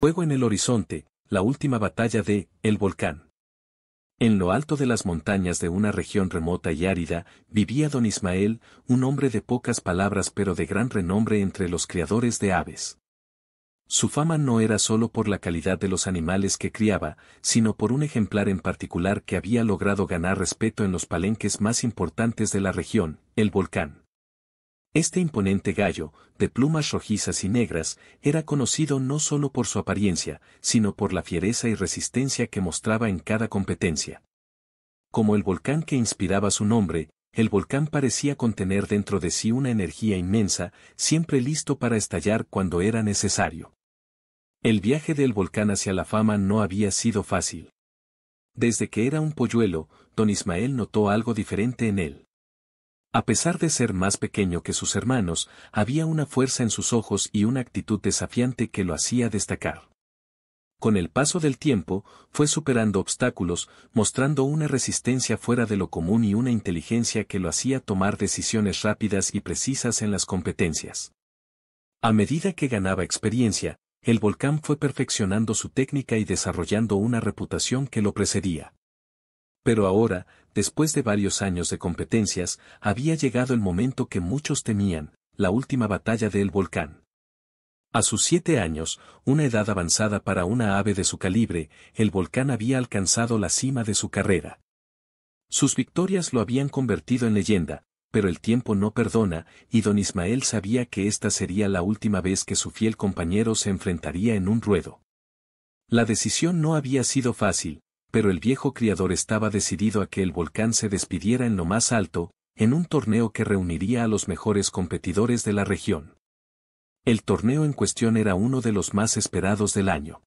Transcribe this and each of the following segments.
Fuego en el horizonte, la última batalla de El Volcán. En lo alto de las montañas de una región remota y árida, vivía don Ismael, un hombre de pocas palabras pero de gran renombre entre los criadores de aves. Su fama no era solo por la calidad de los animales que criaba, sino por un ejemplar en particular que había logrado ganar respeto en los palenques más importantes de la región, el volcán. Este imponente gallo, de plumas rojizas y negras, era conocido no solo por su apariencia, sino por la fiereza y resistencia que mostraba en cada competencia. Como el volcán que inspiraba su nombre, el volcán parecía contener dentro de sí una energía inmensa, siempre listo para estallar cuando era necesario. El viaje del volcán hacia la fama no había sido fácil. Desde que era un polluelo, don Ismael notó algo diferente en él. A pesar de ser más pequeño que sus hermanos, había una fuerza en sus ojos y una actitud desafiante que lo hacía destacar. Con el paso del tiempo, fue superando obstáculos, mostrando una resistencia fuera de lo común y una inteligencia que lo hacía tomar decisiones rápidas y precisas en las competencias. A medida que ganaba experiencia, el volcán fue perfeccionando su técnica y desarrollando una reputación que lo precedía. Pero ahora, después de varios años de competencias, había llegado el momento que muchos temían, la última batalla del volcán. A sus siete años, una edad avanzada para una ave de su calibre, el volcán había alcanzado la cima de su carrera. Sus victorias lo habían convertido en leyenda, pero el tiempo no perdona, y don Ismael sabía que esta sería la última vez que su fiel compañero se enfrentaría en un ruedo. La decisión no había sido fácil, pero el viejo criador estaba decidido a que el volcán se despidiera en lo más alto, en un torneo que reuniría a los mejores competidores de la región. El torneo en cuestión era uno de los más esperados del año.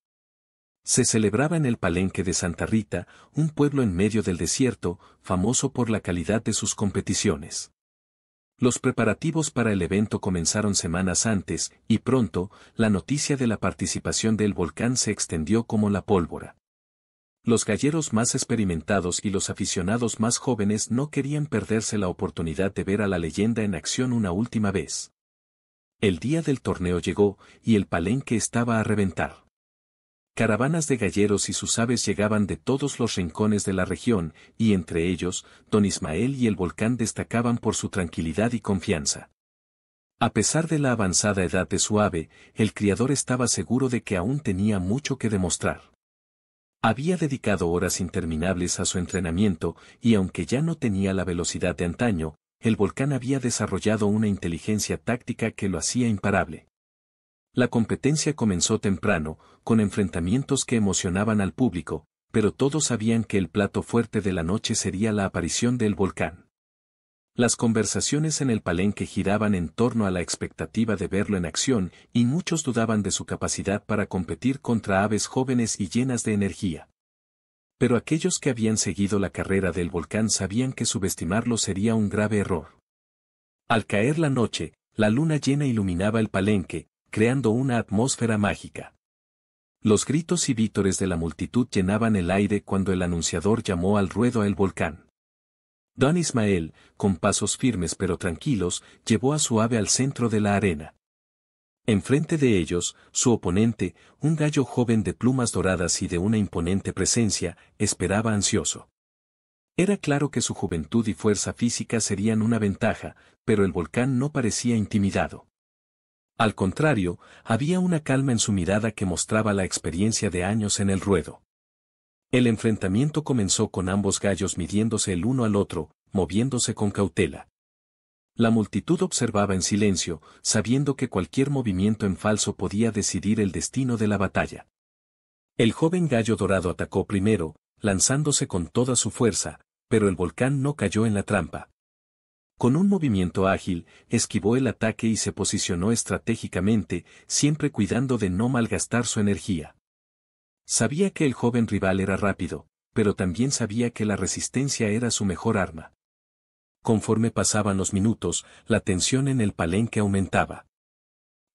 Se celebraba en el Palenque de Santa Rita, un pueblo en medio del desierto, famoso por la calidad de sus competiciones. Los preparativos para el evento comenzaron semanas antes, y pronto, la noticia de la participación del volcán se extendió como la pólvora. Los galleros más experimentados y los aficionados más jóvenes no querían perderse la oportunidad de ver a la leyenda en acción una última vez. El día del torneo llegó, y el palenque estaba a reventar. Caravanas de galleros y sus aves llegaban de todos los rincones de la región, y entre ellos, don Ismael y el volcán destacaban por su tranquilidad y confianza. A pesar de la avanzada edad de su ave, el criador estaba seguro de que aún tenía mucho que demostrar. Había dedicado horas interminables a su entrenamiento y aunque ya no tenía la velocidad de antaño, el volcán había desarrollado una inteligencia táctica que lo hacía imparable. La competencia comenzó temprano, con enfrentamientos que emocionaban al público, pero todos sabían que el plato fuerte de la noche sería la aparición del volcán. Las conversaciones en el palenque giraban en torno a la expectativa de verlo en acción y muchos dudaban de su capacidad para competir contra aves jóvenes y llenas de energía. Pero aquellos que habían seguido la carrera del volcán sabían que subestimarlo sería un grave error. Al caer la noche, la luna llena iluminaba el palenque, creando una atmósfera mágica. Los gritos y vítores de la multitud llenaban el aire cuando el anunciador llamó al ruedo al volcán. Don Ismael, con pasos firmes pero tranquilos, llevó a su ave al centro de la arena. Enfrente de ellos, su oponente, un gallo joven de plumas doradas y de una imponente presencia, esperaba ansioso. Era claro que su juventud y fuerza física serían una ventaja, pero el volcán no parecía intimidado. Al contrario, había una calma en su mirada que mostraba la experiencia de años en el ruedo. El enfrentamiento comenzó con ambos gallos midiéndose el uno al otro, moviéndose con cautela. La multitud observaba en silencio, sabiendo que cualquier movimiento en falso podía decidir el destino de la batalla. El joven gallo dorado atacó primero, lanzándose con toda su fuerza, pero el volcán no cayó en la trampa. Con un movimiento ágil, esquivó el ataque y se posicionó estratégicamente, siempre cuidando de no malgastar su energía. Sabía que el joven rival era rápido, pero también sabía que la resistencia era su mejor arma. Conforme pasaban los minutos, la tensión en el palenque aumentaba.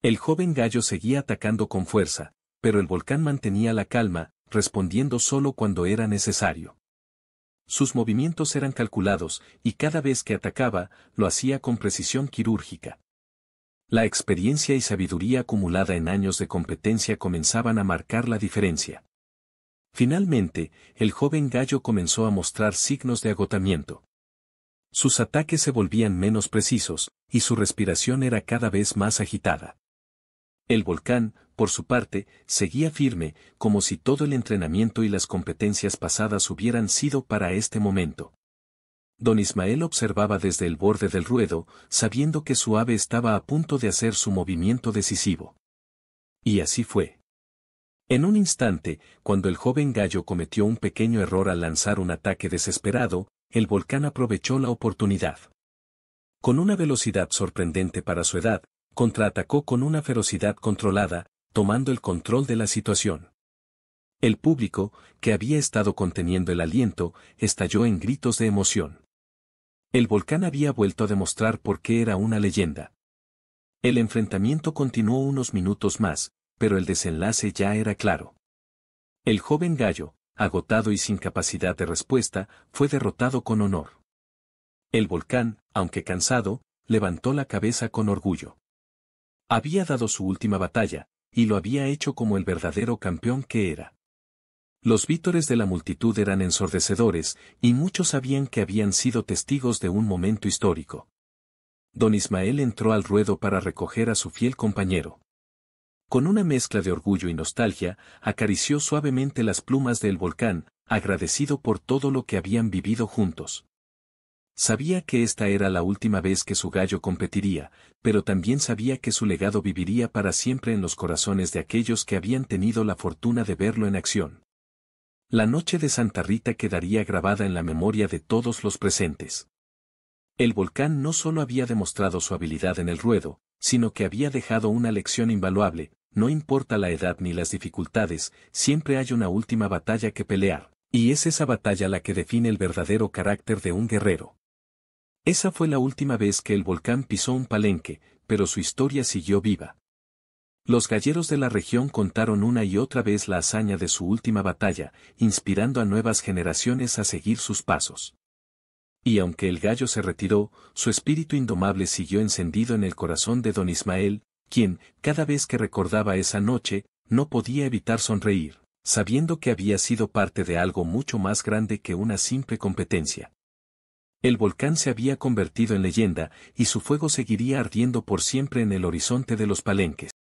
El joven gallo seguía atacando con fuerza, pero el volcán mantenía la calma, respondiendo solo cuando era necesario. Sus movimientos eran calculados, y cada vez que atacaba, lo hacía con precisión quirúrgica. La experiencia y sabiduría acumulada en años de competencia comenzaban a marcar la diferencia. Finalmente, el joven gallo comenzó a mostrar signos de agotamiento. Sus ataques se volvían menos precisos, y su respiración era cada vez más agitada. El volcán, por su parte, seguía firme, como si todo el entrenamiento y las competencias pasadas hubieran sido para este momento. Don Ismael observaba desde el borde del ruedo, sabiendo que su ave estaba a punto de hacer su movimiento decisivo. Y así fue. En un instante, cuando el joven gallo cometió un pequeño error al lanzar un ataque desesperado, el volcán aprovechó la oportunidad. Con una velocidad sorprendente para su edad, contraatacó con una ferocidad controlada, tomando el control de la situación. El público, que había estado conteniendo el aliento, estalló en gritos de emoción. El volcán había vuelto a demostrar por qué era una leyenda. El enfrentamiento continuó unos minutos más, pero el desenlace ya era claro. El joven gallo, agotado y sin capacidad de respuesta, fue derrotado con honor. El volcán, aunque cansado, levantó la cabeza con orgullo. Había dado su última batalla, y lo había hecho como el verdadero campeón que era. Los vítores de la multitud eran ensordecedores, y muchos sabían que habían sido testigos de un momento histórico. Don Ismael entró al ruedo para recoger a su fiel compañero. Con una mezcla de orgullo y nostalgia, acarició suavemente las plumas del volcán, agradecido por todo lo que habían vivido juntos. Sabía que esta era la última vez que su gallo competiría, pero también sabía que su legado viviría para siempre en los corazones de aquellos que habían tenido la fortuna de verlo en acción. La noche de Santa Rita quedaría grabada en la memoria de todos los presentes. El volcán no solo había demostrado su habilidad en el ruedo, sino que había dejado una lección invaluable, no importa la edad ni las dificultades, siempre hay una última batalla que pelear, y es esa batalla la que define el verdadero carácter de un guerrero. Esa fue la última vez que el volcán pisó un palenque, pero su historia siguió viva. Los galleros de la región contaron una y otra vez la hazaña de su última batalla, inspirando a nuevas generaciones a seguir sus pasos. Y aunque el gallo se retiró, su espíritu indomable siguió encendido en el corazón de don Ismael, quien, cada vez que recordaba esa noche, no podía evitar sonreír, sabiendo que había sido parte de algo mucho más grande que una simple competencia. El volcán se había convertido en leyenda, y su fuego seguiría ardiendo por siempre en el horizonte de los palenques.